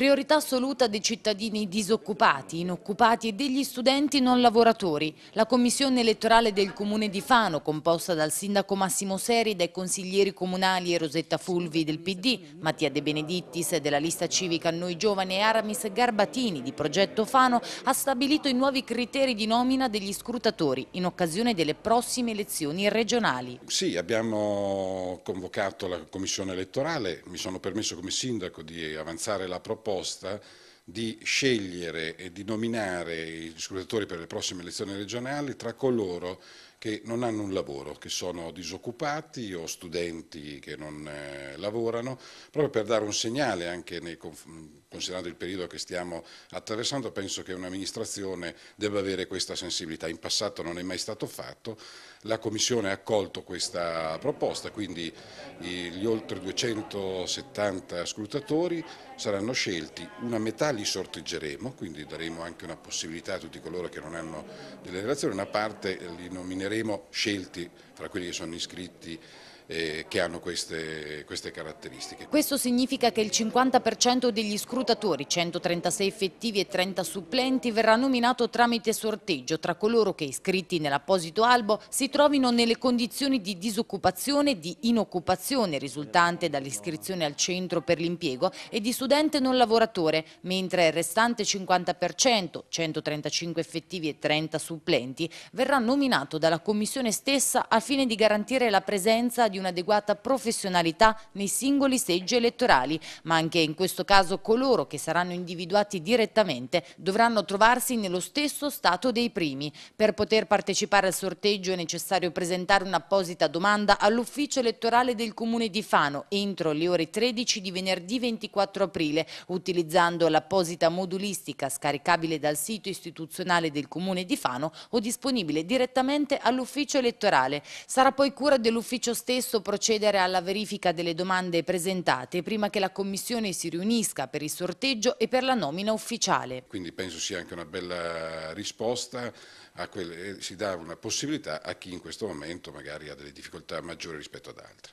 Priorità assoluta dei cittadini disoccupati, inoccupati e degli studenti non lavoratori. La commissione elettorale del comune di Fano, composta dal sindaco Massimo Seri, dai consiglieri comunali Rosetta Fulvi del PD, Mattia De Benedittis della lista civica Noi Giovani e Aramis Garbatini di Progetto Fano, ha stabilito i nuovi criteri di nomina degli scrutatori in occasione delle prossime elezioni regionali. Sì, abbiamo convocato la commissione elettorale, mi sono permesso come sindaco di avanzare la proposta proposta di scegliere e di nominare i scrutatori per le prossime elezioni regionali tra coloro che non hanno un lavoro, che sono disoccupati o studenti che non eh, lavorano, proprio per dare un segnale anche nei confronti considerando il periodo che stiamo attraversando, penso che un'amministrazione debba avere questa sensibilità. In passato non è mai stato fatto, la Commissione ha accolto questa proposta, quindi gli oltre 270 scrutatori saranno scelti, una metà li sorteggeremo, quindi daremo anche una possibilità a tutti coloro che non hanno delle relazioni, una parte li nomineremo scelti fra quelli che sono iscritti eh, che hanno queste, queste caratteristiche. Questo significa che il 50% degli scrutatori, 136 effettivi e 30 supplenti, verrà nominato tramite sorteggio tra coloro che iscritti nell'apposito albo si trovino nelle condizioni di disoccupazione, di inoccupazione risultante dall'iscrizione al centro per l'impiego e di studente non lavoratore, mentre il restante 50%, 135 effettivi e 30 supplenti, verrà nominato dalla Commissione stessa al fine di garantire la presenza di un'adeguata professionalità nei singoli seggi elettorali, ma anche in questo caso coloro che saranno individuati direttamente dovranno trovarsi nello stesso stato dei primi. Per poter partecipare al sorteggio è necessario presentare un'apposita domanda all'ufficio elettorale del Comune di Fano entro le ore 13 di venerdì 24 aprile, utilizzando l'apposita modulistica scaricabile dal sito istituzionale del Comune di Fano o disponibile direttamente all'ufficio elettorale. Sarà poi cura dell'ufficio stesso adesso procedere alla verifica delle domande presentate prima che la Commissione si riunisca per il sorteggio e per la nomina ufficiale. Quindi penso sia anche una bella risposta, quelle, eh, si dà una possibilità a chi in questo momento magari ha delle difficoltà maggiori rispetto ad altri.